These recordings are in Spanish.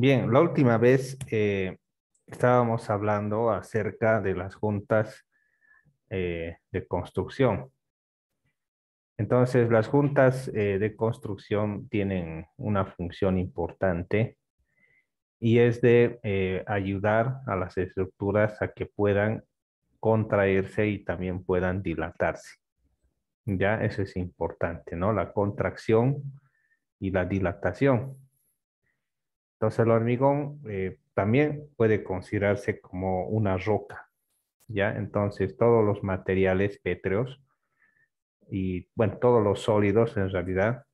Bien, la última vez eh, estábamos hablando acerca de las juntas eh, de construcción. Entonces, las juntas eh, de construcción tienen una función importante y es de ayudar a las estructuras a que puedan contraerse y también puedan dilatarse. Ya, eso es importante, ¿no? La contracción y la dilatación. Entonces el hormigón eh, también puede considerarse como una roca, ¿ya? Entonces todos los materiales pétreos y, bueno, todos los sólidos en realidad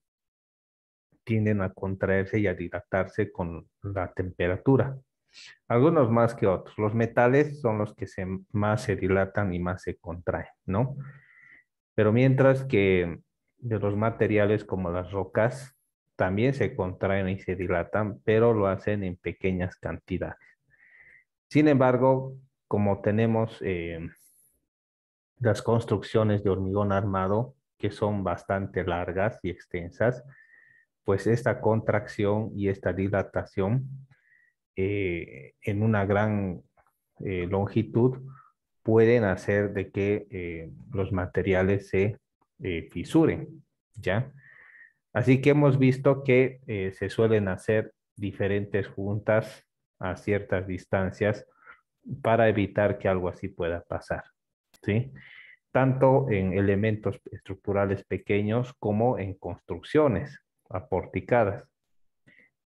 tienden a contraerse y a dilatarse con la temperatura. Algunos más que otros. Los metales son los que se, más se dilatan y más se contraen, ¿no? Pero mientras que de los materiales como las rocas, también se contraen y se dilatan, pero lo hacen en pequeñas cantidades. Sin embargo, como tenemos eh, las construcciones de hormigón armado, que son bastante largas y extensas, pues esta contracción y esta dilatación eh, en una gran eh, longitud pueden hacer de que los materiales se fisuren, ¿ya? Así que hemos visto que eh, se suelen hacer diferentes juntas a ciertas distancias para evitar que algo así pueda pasar, ¿sí? Tanto en elementos estructurales pequeños como en construcciones aporticadas.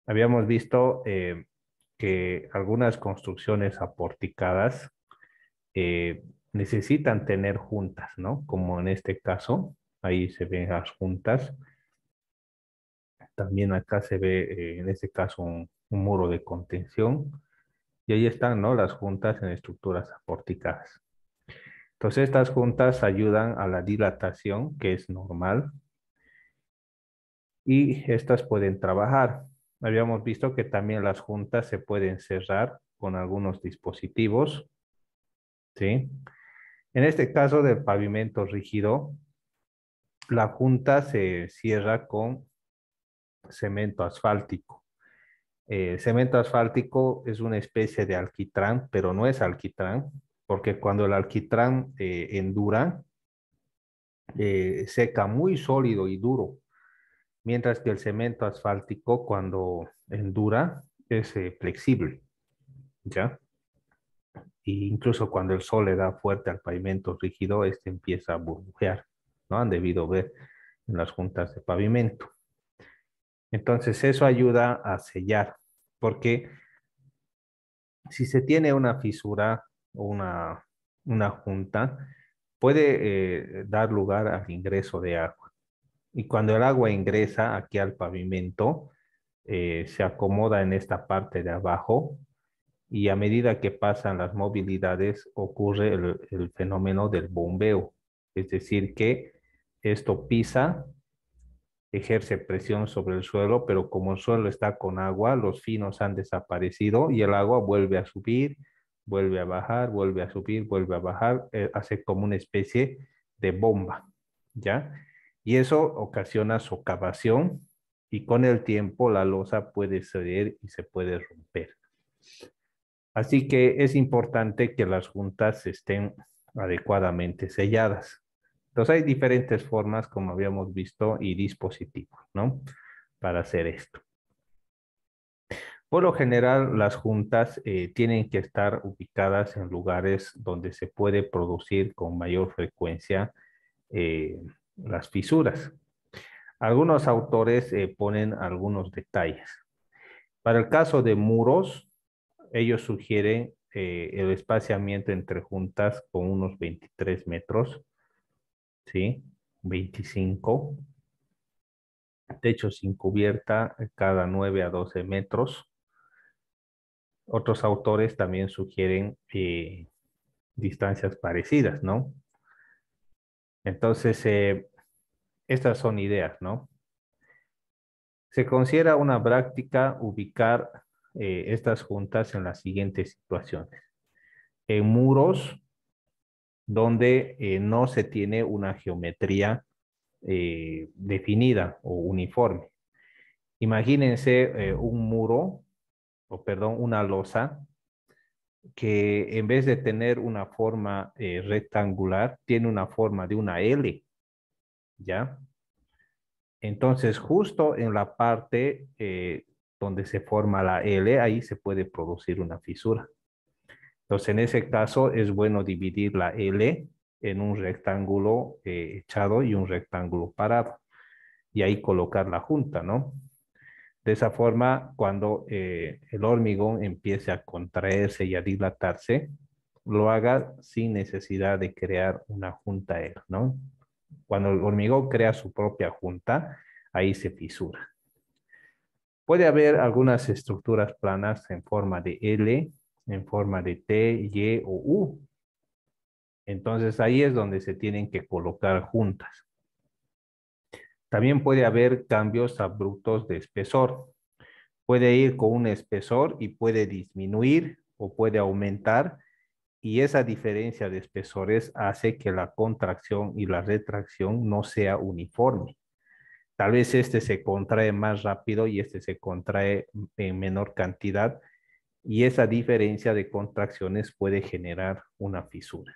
Habíamos visto eh, que algunas construcciones aporticadas eh, necesitan tener juntas, ¿no? Como en este caso, ahí se ven las juntas, también acá se ve, eh, en este caso, un, muro de contención. Y ahí están ¿no? las juntas en estructuras aporticadas. Entonces, estas juntas ayudan a la dilatación, que es normal. Y estas pueden trabajar. Habíamos visto que también las juntas se pueden cerrar con algunos dispositivos. ¿sí? En este caso del pavimento rígido, la junta se cierra con cemento asfáltico. Eh, cemento asfáltico es una especie de alquitrán, pero no es alquitrán, porque cuando el alquitrán eh, endura, eh, seca muy sólido y duro, mientras que el cemento asfáltico cuando endura es eh, flexible, ¿ya? E incluso cuando el sol le da fuerte al pavimento rígido, este empieza a burbujear, ¿no? Han debido ver en las juntas de pavimento. Entonces eso ayuda a sellar, porque si se tiene una fisura o una, junta, puede eh, dar lugar al ingreso de agua. Y cuando el agua ingresa aquí al pavimento, eh, se acomoda en esta parte de abajo y a medida que pasan las movilidades ocurre el fenómeno del bombeo, es decir, que esto pisa ejerce presión sobre el suelo, pero como el suelo está con agua, los finos han desaparecido y el agua vuelve a subir, vuelve a bajar, vuelve a subir, vuelve a bajar, eh, hace como una especie de bomba, ¿ya? Y eso ocasiona socavación y con el tiempo la losa puede ceder y se puede romper. Así que es importante que las juntas estén adecuadamente selladas. Entonces hay diferentes formas, como habíamos visto, y dispositivos, ¿no? Para hacer esto. Por lo general, las juntas eh, tienen que estar ubicadas en lugares donde se puede producir con mayor frecuencia eh, las fisuras. Algunos autores eh, ponen algunos detalles. Para el caso de muros, ellos sugieren el espaciamiento entre juntas con unos 23 metros. ¿sí? 25. Techo sin cubierta cada 9 a 12 metros. Otros autores también sugieren eh, distancias parecidas, ¿no? Entonces, eh, estas son ideas, ¿no? Se considera una práctica ubicar eh, estas juntas en las siguientes situaciones. En muros donde eh, no se tiene una geometría eh, definida o uniforme. Imagínense eh, un muro, o perdón, una losa, que en vez de tener una forma rectangular, tiene una forma de una L, ¿ya? Entonces, justo en la parte donde se forma la L, ahí se puede producir una fisura. Entonces, en ese caso es bueno dividir la L en un rectángulo eh, echado y un rectángulo parado. Y ahí colocar la junta, ¿no? De esa forma, cuando eh, el hormigón empiece a contraerse y a dilatarse, lo haga sin necesidad de crear una junta L, ¿no? Cuando el hormigón crea su propia junta, ahí se fisura. Puede haber algunas estructuras planas en forma de L en forma de T, Y o U. Entonces ahí es donde se tienen que colocar juntas. También puede haber cambios abruptos de espesor. Puede ir con un espesor y puede disminuir o puede aumentar y esa diferencia de espesores hace que la contracción y la retracción no sea uniforme. Tal vez este se contrae más rápido y este se contrae en menor cantidad y esa diferencia de contracciones puede generar una fisura.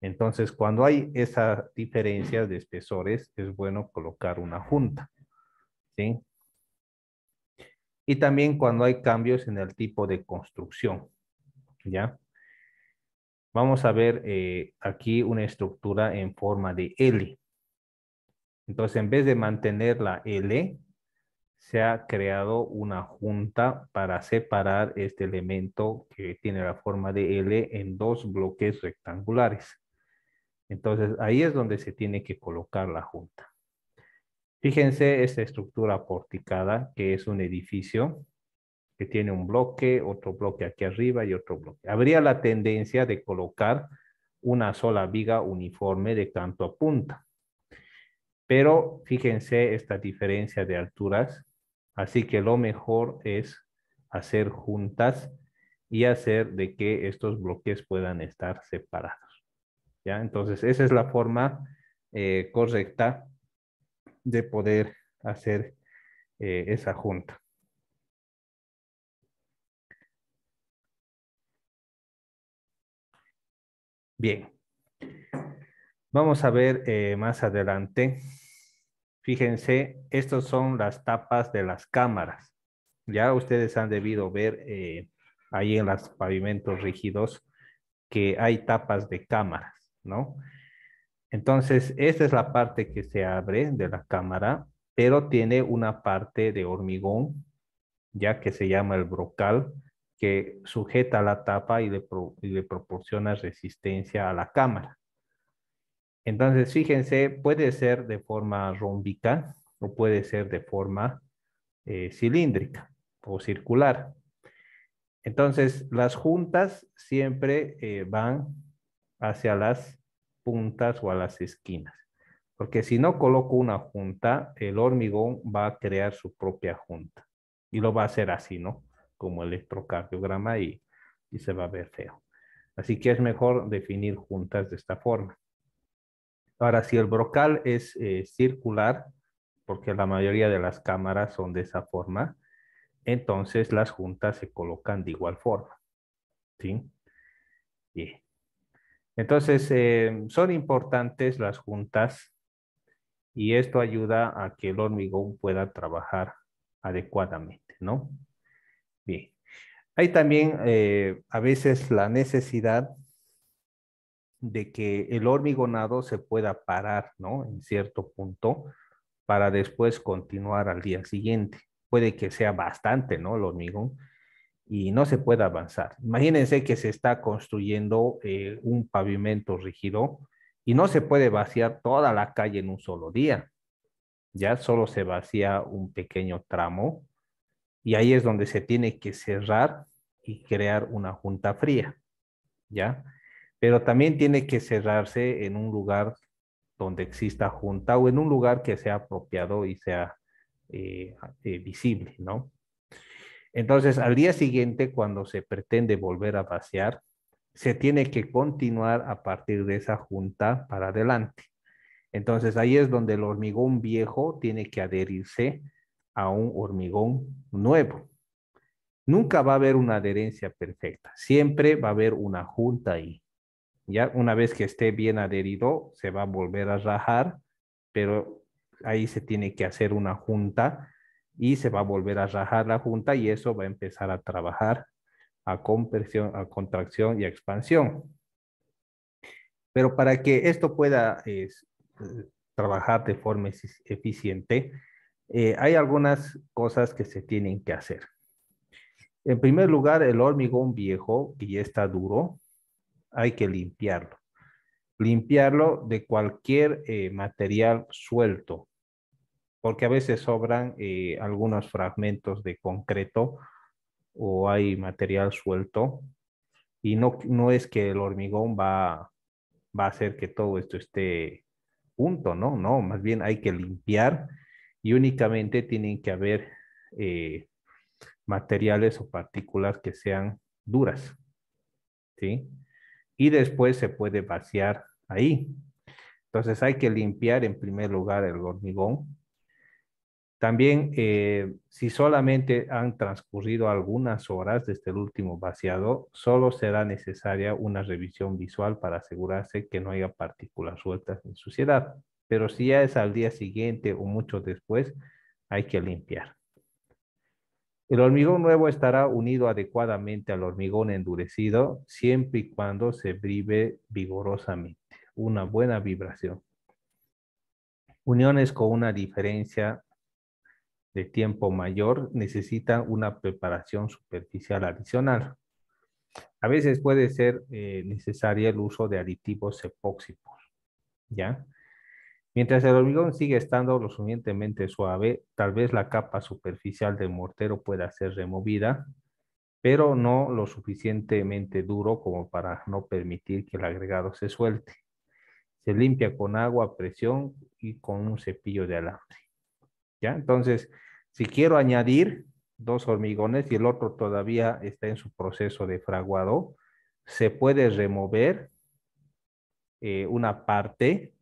Entonces, cuando hay esa diferencia de espesores, es bueno colocar una junta. ¿sí? Y también cuando hay cambios en el tipo de construcción. ¿ya? Vamos a ver eh, aquí una estructura en forma de L. Entonces, en vez de mantener la L, se ha creado una junta para separar este elemento que tiene la forma de L en dos bloques rectangulares. Entonces, ahí es donde se tiene que colocar la junta. Fíjense esta estructura porticada, que es un edificio que tiene un bloque, otro bloque aquí arriba y otro bloque. Habría la tendencia de colocar una sola viga uniforme de canto a punta. Pero fíjense esta diferencia de alturas Así que lo mejor es hacer juntas y hacer de que estos bloques puedan estar separados. ¿Ya? Entonces, esa es la forma eh, correcta de poder hacer eh, esa junta. Bien. Vamos a ver eh, más adelante Fíjense, estas son las tapas de las cámaras. Ya ustedes han debido ver eh, ahí en los pavimentos rígidos que hay tapas de cámaras, ¿no? Entonces, esta es la parte que se abre de la cámara, pero tiene una parte de hormigón, ya que se llama el brocal, que sujeta la tapa y le proporciona resistencia a la cámara. Entonces, fíjense, puede ser de forma rómbica o puede ser de forma eh, cilíndrica o circular. Entonces, las juntas siempre eh, van hacia las puntas o a las esquinas. Porque si no coloco una junta, el hormigón va a crear su propia junta. Y lo va a hacer así, ¿no? Como electrocardiograma y se va a ver feo. Así que es mejor definir juntas de esta forma. Ahora, si el brocal es eh, circular, porque la mayoría de las cámaras son de esa forma, entonces las juntas se colocan de igual forma. ¿Sí? Entonces, eh, son importantes las juntas y esto ayuda a que el hormigón pueda trabajar adecuadamente, ¿no? Bien. Hay también eh, a veces la necesidad de que el hormigonado se pueda parar, ¿no? En cierto punto, para después continuar al día siguiente. Puede que sea bastante, ¿no? El hormigón y no se pueda avanzar. Imagínense que se está construyendo eh, un pavimento rígido y no se puede vaciar toda la calle en un solo día. Ya solo se vacía un pequeño tramo y ahí es donde se tiene que cerrar y crear una junta fría. ¿Ya? pero también tiene que cerrarse en un lugar donde exista junta o en un lugar que sea apropiado y sea eh, eh, visible, ¿no? Entonces, al día siguiente, cuando se pretende volver a vaciar, se tiene que continuar a partir de esa junta para adelante. Entonces, ahí es donde el hormigón viejo tiene que adherirse a un hormigón nuevo. Nunca va a haber una adherencia perfecta, siempre va a haber una junta ahí. Ya una vez que esté bien adherido, se va a volver a rajar, pero ahí se tiene que hacer una junta y se va a volver a rajar la junta y eso va a empezar a trabajar a compresión, a contracción y a expansión. Pero para que esto pueda eh, trabajar de forma eficiente, eh, hay algunas cosas que se tienen que hacer. En primer lugar, el hormigón viejo, que ya está duro, hay que limpiarlo. Limpiarlo de cualquier eh, material suelto, porque a veces sobran eh, algunos fragmentos de concreto o hay material suelto y no, no es que el hormigón va, va a hacer que todo esto esté junto, ¿no? No, más bien hay que limpiar y únicamente tienen que haber eh, materiales o partículas que sean duras, ¿sí? y después se puede vaciar ahí. Entonces hay que limpiar en primer lugar el hormigón. También eh, si solamente han transcurrido algunas horas desde el último vaciado, solo será necesaria una revisión visual para asegurarse que no haya partículas sueltas en suciedad. Pero si ya es al día siguiente o mucho después, hay que limpiar. El hormigón nuevo estará unido adecuadamente al hormigón endurecido siempre y cuando se vibre vigorosamente, una buena vibración. Uniones con una diferencia de tiempo mayor necesitan una preparación superficial adicional. A veces puede ser eh, necesario el uso de aditivos epóxicos, ¿ya? Mientras el hormigón sigue estando lo suficientemente suave, tal vez la capa superficial del mortero pueda ser removida, pero no lo suficientemente duro como para no permitir que el agregado se suelte. Se limpia con agua a presión y con un cepillo de alambre. ¿Ya? Entonces, si quiero añadir dos hormigones y el otro todavía está en su proceso de fraguado, se puede remover eh, una parte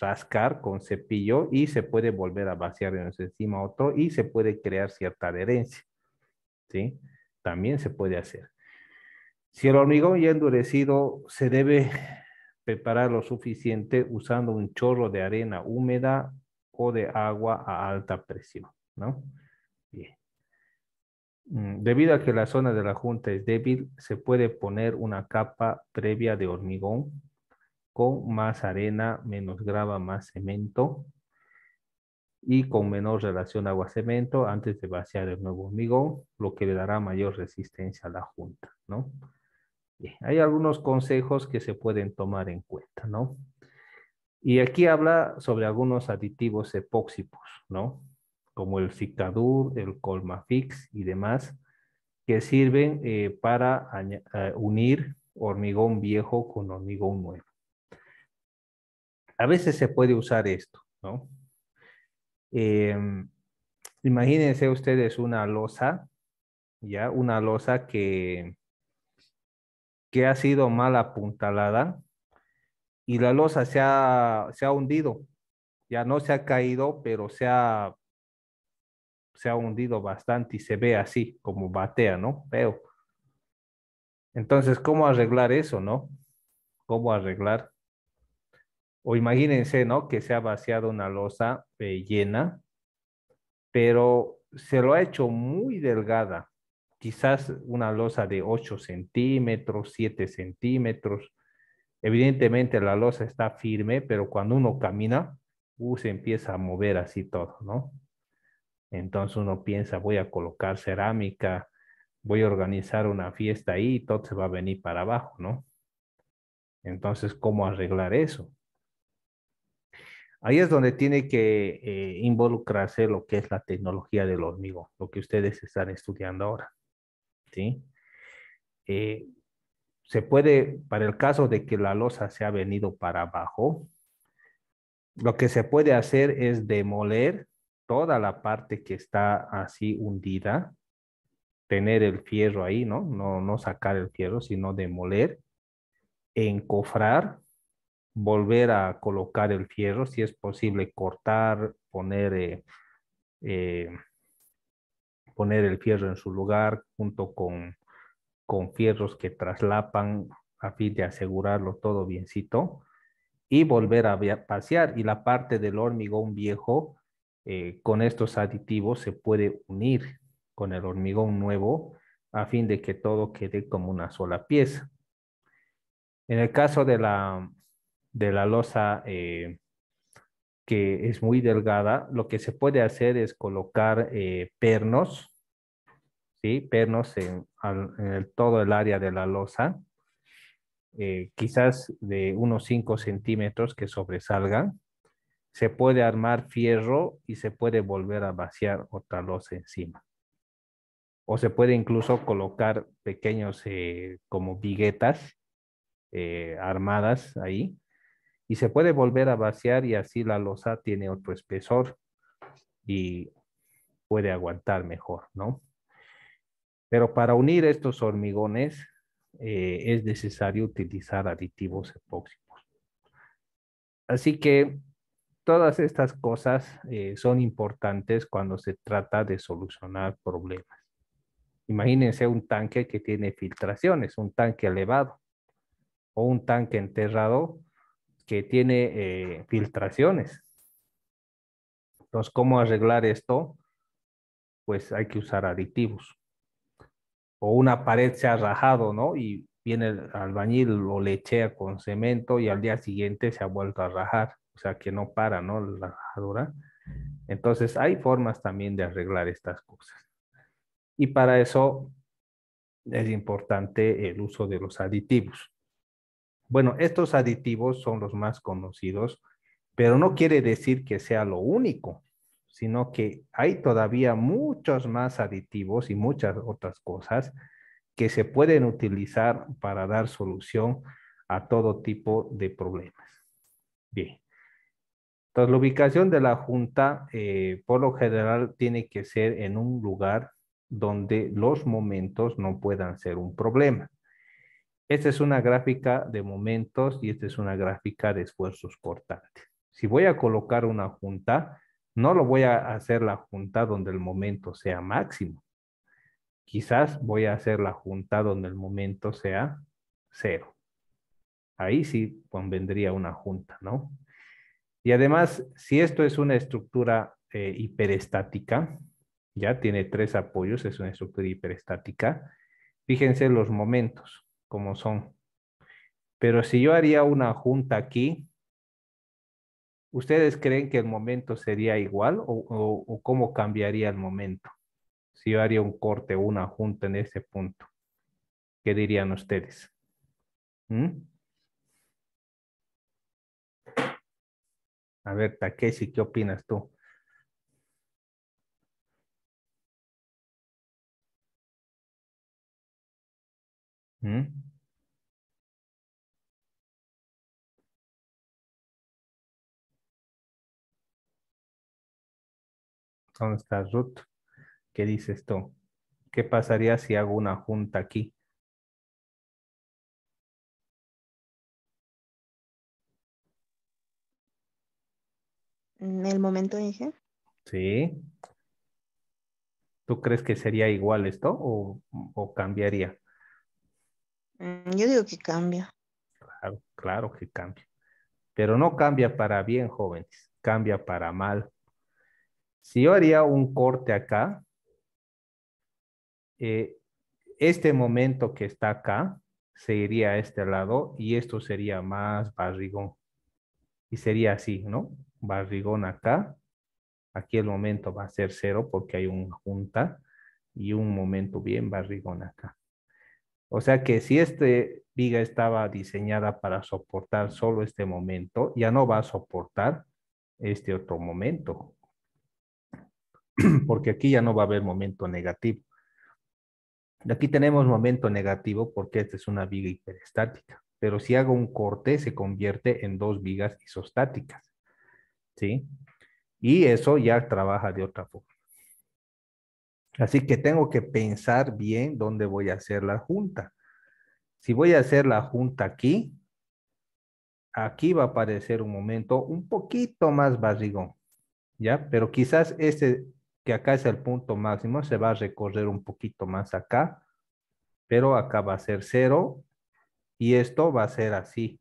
rascar con cepillo y se puede volver a vaciar en encima otro y se puede crear cierta adherencia. ¿Sí? También se puede hacer. Si el hormigón ya endurecido se debe preparar lo suficiente usando un chorro de arena húmeda o de agua a alta presión, ¿no? Mm, debido a que la zona de la junta es débil, se puede poner una capa previa de hormigón con más arena, menos grava, más cemento y con menor relación agua-cemento antes de vaciar el nuevo hormigón, lo que le dará mayor resistencia a la junta, ¿no? hay algunos consejos que se pueden tomar en cuenta, ¿no? Y aquí habla sobre algunos aditivos epóxicos, ¿no? Como el Cicadur, el Colmafix y demás, que sirven eh, para eh, unir hormigón viejo con hormigón nuevo a veces se puede usar esto, ¿no? Em, imagínense ustedes una losa, ya una losa que, que ha sido mal apuntalada y la losa se ha, se ha hundido, ya no se ha caído, pero se ha, se ha hundido bastante y se ve así, como batea, ¿no? Veo. Entonces, ¿cómo arreglar eso, no? ¿Cómo arreglar? o imagínense, ¿no? Que se ha vaciado una losa eh, llena, pero se lo ha hecho muy delgada, quizás una losa de 8 centímetros, 7 centímetros. Evidentemente la losa está firme, pero cuando uno camina, uh, se empieza a mover así todo, ¿no? Entonces uno piensa, voy a colocar cerámica, voy a organizar una fiesta ahí, todo se va a venir para abajo, ¿no? Entonces, ¿cómo arreglar eso? Ahí es donde tiene que eh, involucrarse lo que es la tecnología del hormigón, lo que ustedes están estudiando ahora. ¿sí? Eh, se puede, para el caso de que la losa se ha venido para abajo, lo que se puede hacer es demoler toda la parte que está así hundida, tener el fierro ahí, ¿no? No, no sacar el fierro, sino demoler, encofrar volver a colocar el fierro, si es posible cortar, poner, eh, eh, poner el fierro en su lugar junto con, con fierros que traslapan a fin de asegurarlo todo biencito y volver a pasear. Y la parte del hormigón viejo eh, con estos aditivos se puede unir con el hormigón nuevo a fin de que todo quede como una sola pieza. En el caso de la de la losa eh, que es muy delgada, lo que se puede hacer es colocar eh, pernos, ¿sí? pernos en, todo el área de la losa, eh, quizás de unos 5 centímetros que sobresalgan. Se puede armar fierro y se puede volver a vaciar otra losa encima. O se puede incluso colocar pequeños como viguetas armadas ahí y se puede volver a vaciar y así la losa tiene otro espesor y puede aguantar mejor, ¿no? Pero para unir estos hormigones eh, es necesario utilizar aditivos epóxicos. Así que todas estas cosas eh, son importantes cuando se trata de solucionar problemas. Imagínense un tanque que tiene filtraciones, un tanque elevado o un tanque enterrado que tiene eh, filtraciones. Entonces, ¿cómo arreglar esto? Pues hay que usar aditivos. O una pared se ha rajado, ¿no? Y viene el albañil, lo lechea con cemento y al día siguiente se ha vuelto a rajar. O sea, que no para, ¿no? La rajadura. Entonces, hay formas también de arreglar estas cosas. Y para eso es importante el uso de los aditivos. Bueno, estos aditivos son los más conocidos, pero no quiere decir que sea lo único, sino que hay todavía muchos más aditivos y muchas otras cosas que se pueden utilizar para dar solución a todo tipo de problemas. Bien. Entonces, la ubicación de la junta, eh, por lo general, tiene que ser en un lugar donde los momentos no puedan ser un problema. Esta es una gráfica de momentos y esta es una gráfica de esfuerzos cortantes. Si voy a colocar una junta, no lo voy a hacer la junta donde el momento sea máximo. Quizás voy a hacer la junta donde el momento sea cero. Ahí sí convendría una junta, ¿no? Y además, si esto es una estructura eh, hiperestática, ya tiene tres apoyos, es una estructura hiperestática, fíjense los momentos como son. Pero si yo haría una junta aquí, ¿ustedes creen que el momento sería igual o, cómo cambiaría el momento? Si yo haría un corte, una junta en ese punto, ¿qué dirían ustedes? ¿Mm? A ver, Takeshi, ¿qué opinas tú? ¿Dónde está Ruth? ¿Qué dices tú? ¿Qué pasaría si hago una junta aquí? ¿En ¿El momento, dije? Sí. ¿Tú crees que sería igual esto o cambiaría? Mm, yo digo que cambia. Claro, claro que cambia. Pero no cambia para bien, jóvenes, cambia para mal. Si yo haría un corte acá, eh, este momento que está acá se iría a este lado y esto sería más barrigón. Y sería así, ¿no? Barrigón acá. Aquí el momento va a ser cero porque hay una junta y un momento bien barrigón acá. O sea que si esta viga estaba diseñada para soportar solo este momento, ya no va a soportar este otro momento. Porque aquí ya no va a haber momento negativo. Aquí tenemos momento negativo porque esta es una viga hiperestática. Pero si hago un corte, se convierte en dos vigas isostáticas. ¿Sí? Y eso ya trabaja de otra forma. Así que tengo que pensar bien dónde voy a hacer la junta. Si voy a hacer la junta aquí, aquí va a aparecer un momento un poquito más barrigón, ¿ya? Pero quizás este que acá es el punto máximo se va a recorrer un poquito más acá, pero acá va a ser cero y esto va a ser así,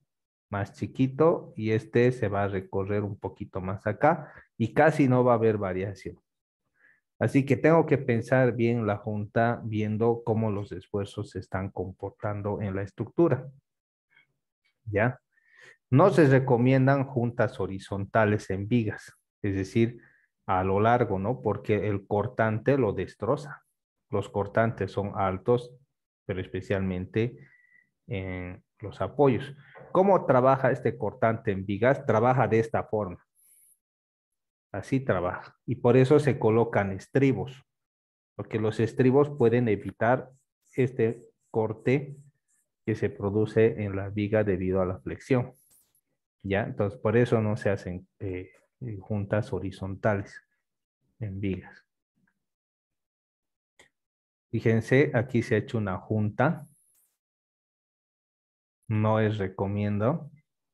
más chiquito y este se va a recorrer un poquito más acá y casi no va a haber variación. Así que tengo que pensar bien la junta viendo cómo los esfuerzos se están comportando en la estructura. ¿Ya? No se recomiendan juntas horizontales en vigas, es decir, a lo largo, ¿no? Porque el cortante lo destroza. Los cortantes son altos, pero especialmente en los apoyos. ¿Cómo trabaja este cortante en vigas? Trabaja de esta forma. Así trabaja. Y por eso se colocan estribos, porque los estribos pueden evitar este corte que se produce en la viga debido a la flexión. ¿Ya? Entonces, por eso no se hacen eh, eh, juntas horizontales en vigas. Fíjense, aquí se ha hecho una junta. No es recomiendo,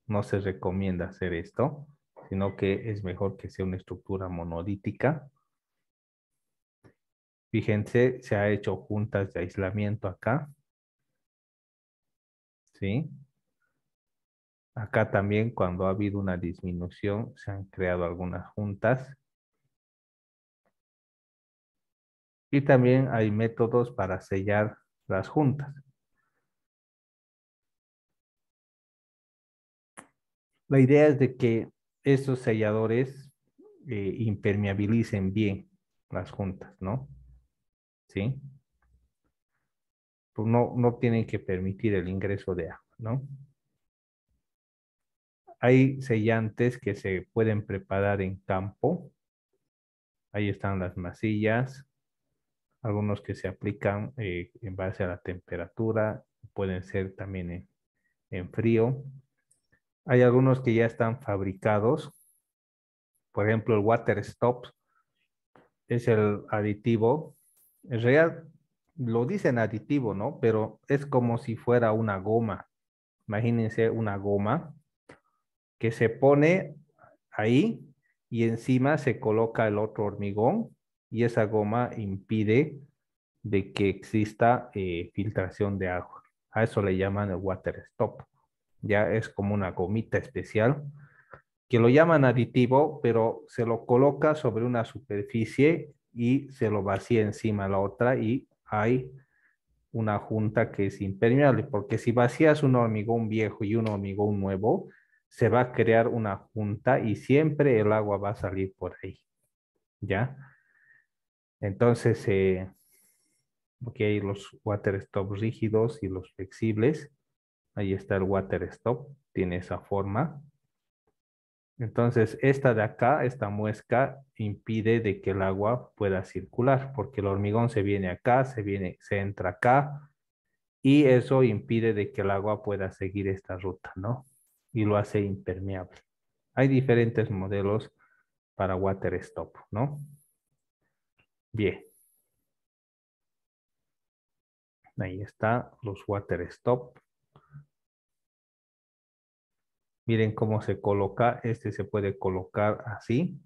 no se recomienda hacer esto sino que es mejor que sea una estructura monolítica. Fíjense, se ha hecho juntas de aislamiento acá. ¿Sí? Acá también cuando ha habido una disminución se han creado algunas juntas. Y también hay métodos para sellar las juntas. La idea es de que estos selladores eh, impermeabilicen bien las juntas, ¿no? ¿Sí? Pues no, tienen que permitir el ingreso de agua, ¿no? Hay sellantes que se pueden preparar en campo. Ahí están las masillas, algunos que se aplican eh, en base a la temperatura, pueden ser también en, en frío. Hay algunos que ya están fabricados. Por ejemplo, el Water Stop es el aditivo. En realidad lo dicen aditivo, ¿no? Pero es como si fuera una goma. Imagínense una goma que se pone ahí y encima se coloca el otro hormigón y esa goma impide de que exista eh, filtración de agua. A eso le llaman el water stop ya es como una gomita especial, que lo llaman aditivo, pero se lo coloca sobre una superficie y se lo vacía encima de la otra y hay una junta que es impermeable, porque si vacías un hormigón viejo y un hormigón nuevo, se va a crear una junta y siempre el agua va a salir por ahí, ¿ya? Entonces, eh, hay los water rígidos y los flexibles, Ahí está el water stop, tiene esa forma. Entonces, esta de acá, esta muesca, impide de que el agua pueda circular, porque el hormigón se viene acá, se, viene, se entra acá, y eso impide de que el agua pueda seguir esta ruta, ¿no? Y lo hace impermeable. Hay diferentes modelos para water stop, ¿no? Bien. Ahí está los water stop. Miren cómo se coloca. Este se puede colocar así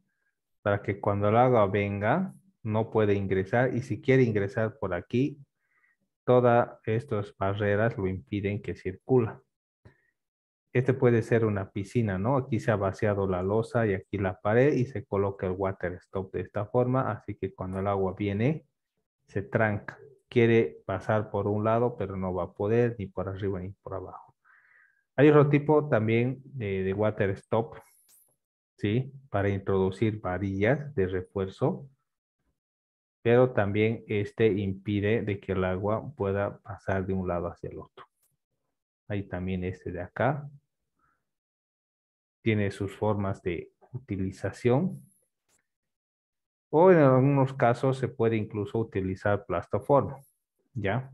para que cuando el agua venga no puede ingresar y si quiere ingresar por aquí, todas estas barreras lo impiden que circula. Este puede ser una piscina, ¿no? Aquí se ha vaciado la losa y aquí la pared y se coloca el water stop de esta forma, así que cuando el agua viene, se tranca. Quiere pasar por un lado, pero no va a poder ni por arriba ni por abajo. Hay otro tipo también de, water stop, ¿sí? Para introducir varillas de refuerzo, pero también este impide de que el agua pueda pasar de un lado hacia el otro. Hay también este de acá. Tiene sus formas de utilización. O en algunos casos se puede incluso utilizar plastoforma. ¿ya?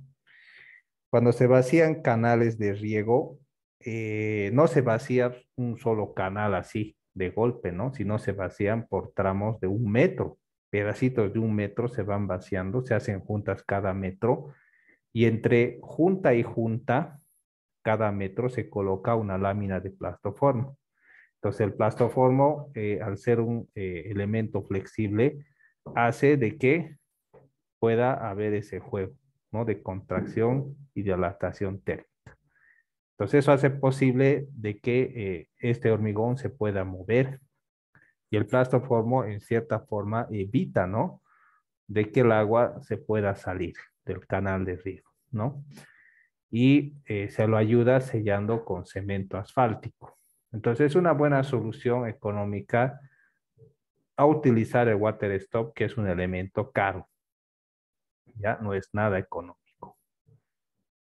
Cuando se vacían canales de riego, eh, no se vacía un solo canal así de golpe, ¿no? Sino se vacían por tramos de un metro, pedacitos de un metro se van vaciando, se hacen juntas cada metro y entre junta y junta, cada metro se coloca una lámina de plastoformo. Entonces el plastoformo, eh, al ser un eh, elemento flexible, hace de que pueda haber ese juego, ¿no? De contracción y de adaptación térmica. Entonces eso hace posible de que eh, este hormigón se pueda mover y el plastoformo en cierta forma evita, ¿no? De que el agua se pueda salir del canal de río, ¿no? Y eh, se lo ayuda sellando con cemento asfáltico. Entonces es una buena solución económica a utilizar el water stop, que es un elemento caro. Ya no es nada económico.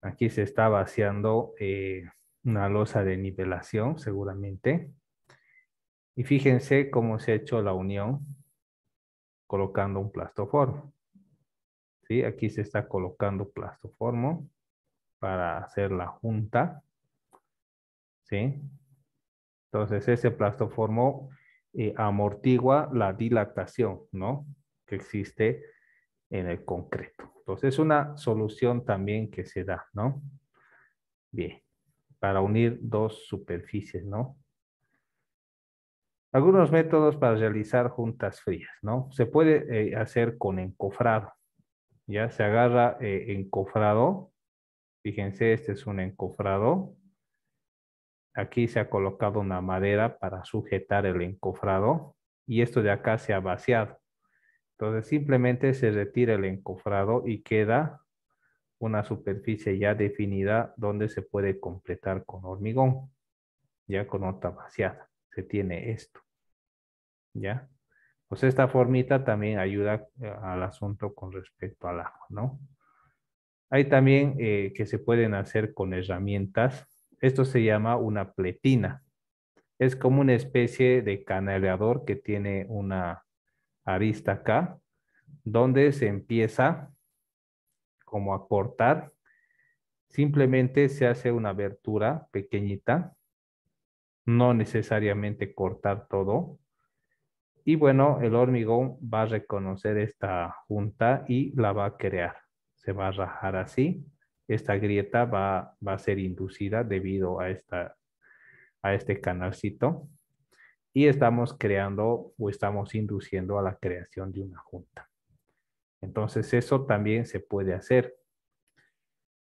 Aquí se está vaciando eh, una losa de nivelación, seguramente. Y fíjense cómo se ha hecho la unión colocando un plastoformo. ¿Sí? Aquí se está colocando plastoformo para hacer la junta. ¿Sí? Entonces ese plastoformo eh, amortigua la dilatación, ¿no? Que existe en el concreto. Entonces, es una solución también que se da, ¿no? Bien, para unir dos superficies, ¿no? Algunos métodos para realizar juntas frías, ¿no? Se puede eh, hacer con encofrado, ¿ya? Se agarra eh, encofrado, fíjense, este es un encofrado. Aquí se ha colocado una madera para sujetar el encofrado y esto de acá se ha vaciado. Entonces simplemente se retira el encofrado y queda una superficie ya definida donde se puede completar con hormigón, ya con otra vaciada. Se tiene esto, ¿ya? Pues esta formita también ayuda eh, al asunto con respecto al agua, ¿no? Hay también eh, que se pueden hacer con herramientas. Esto se llama una pletina. Es como una especie de canaleador que tiene una, arista acá, donde se empieza como a cortar. Simplemente se hace una abertura pequeñita, no necesariamente cortar todo. Y bueno, el hormigón va a reconocer esta junta y la va a crear. Se va a rajar así. Esta grieta va, a ser inducida debido a, esta, a este canalcito y estamos creando o estamos induciendo a la creación de una junta. Entonces eso también se puede hacer.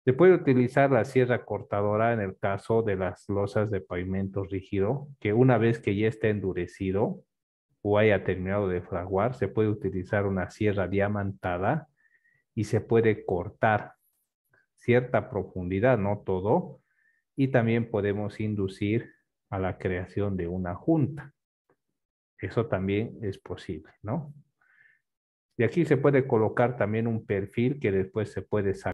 Se puede utilizar la sierra cortadora en el caso de las losas de pavimento rígido, que una vez que ya está endurecido o haya terminado de fraguar, se puede utilizar una sierra diamantada y se puede cortar cierta profundidad, no todo, y también podemos inducir a la creación de una junta. Eso también es posible, ¿no? Y aquí se puede colocar también un perfil que después se puede sacar.